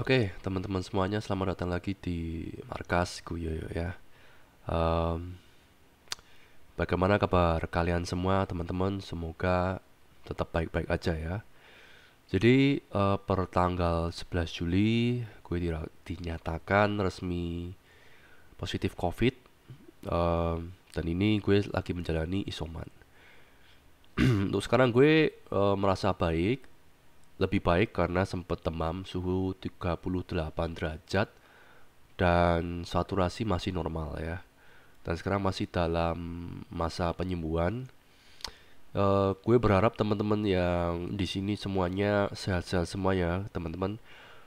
Oke, teman-teman semuanya, selamat datang lagi di markas Guyoyo ya. Um, bagaimana kabar kalian semua, teman-teman? Semoga tetap baik-baik aja ya. Jadi, uh, per tanggal 11 Juli, gue dinyatakan resmi positif COVID. Um, dan ini gue lagi menjalani isoman. Untuk sekarang gue uh, merasa baik, lebih baik karena sempat demam suhu 38 derajat dan saturasi masih normal ya. Dan sekarang masih dalam masa penyembuhan. Uh, gue berharap teman-teman yang di sini semuanya sehat-sehat semua ya, teman-teman.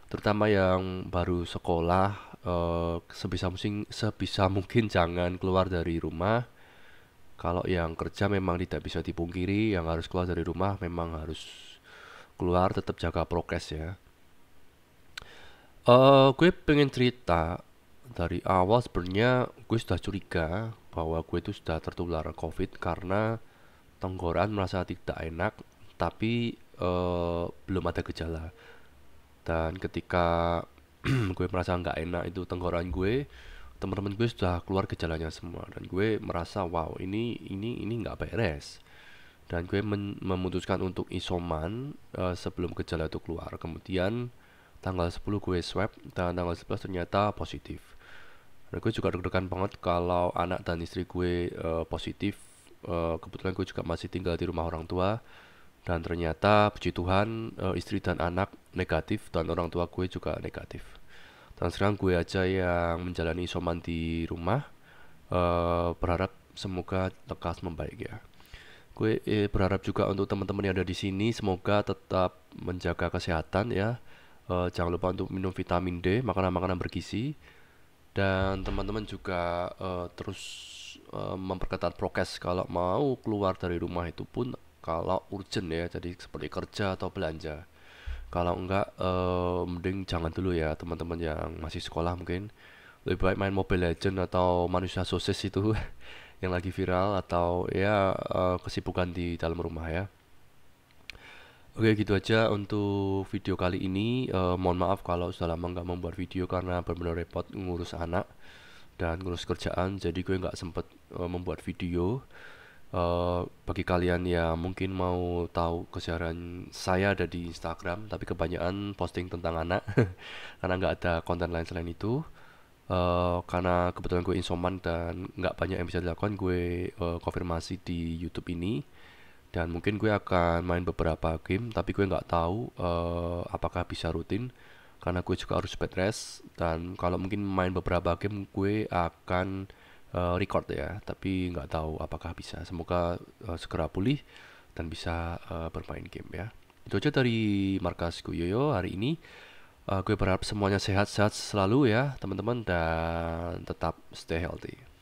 Terutama yang baru sekolah, uh, sebisa mungkin sebisa mungkin jangan keluar dari rumah. Kalau yang kerja memang tidak bisa dipungkiri, yang harus keluar dari rumah memang harus keluar tetap jaga progres ya. Uh, gue pengen cerita dari awal sebenarnya gue sudah curiga bahwa gue itu sudah tertular COVID karena tenggorokan merasa tidak enak tapi uh, belum ada gejala. Dan ketika gue merasa nggak enak itu tenggorokan gue, teman-teman gue sudah keluar gejalanya semua dan gue merasa wow ini ini ini nggak beres dan gue memutuskan untuk isoman uh, sebelum gejala itu keluar kemudian tanggal 10 gue swab dan tanggal 11 ternyata positif dan gue juga deg-degan banget kalau anak dan istri gue uh, positif uh, kebetulan gue juga masih tinggal di rumah orang tua dan ternyata puji Tuhan uh, istri dan anak negatif dan orang tua gue juga negatif dan sekarang gue aja yang menjalani isoman di rumah uh, berharap semoga lekas membaik ya Gue eh, berharap juga untuk teman-teman yang ada di sini semoga tetap menjaga kesehatan ya. E, jangan lupa untuk minum vitamin D, makanan-makanan bergizi dan teman-teman juga e, terus e, memperketat prokes kalau mau keluar dari rumah itu pun kalau urgent ya, jadi seperti kerja atau belanja. Kalau enggak mending jangan dulu ya teman-teman yang masih sekolah mungkin lebih baik main Mobile Legend atau manusia sosis itu yang lagi viral atau ya uh, kesibukan di dalam rumah ya. Oke gitu aja untuk video kali ini. Uh, mohon maaf kalau sudah lama nggak membuat video karena benar-benar repot ngurus anak dan ngurus kerjaan. Jadi gue nggak sempet uh, membuat video. Uh, bagi kalian yang mungkin mau tahu kesiaran saya ada di Instagram, tapi kebanyakan posting tentang anak karena nggak ada konten lain selain itu uh, karena kebetulan gue insoman dan nggak banyak yang bisa dilakukan gue uh, konfirmasi di YouTube ini dan mungkin gue akan main beberapa game tapi gue nggak tahu uh, apakah bisa rutin karena gue juga harus bed rest dan kalau mungkin main beberapa game gue akan uh, record ya tapi nggak tahu apakah bisa semoga uh, segera pulih dan bisa uh, bermain game ya itu aja dari markas gue Kuyoyo hari ini Uh, gue berharap semuanya sehat-sehat selalu ya, teman-teman, dan tetap stay healthy.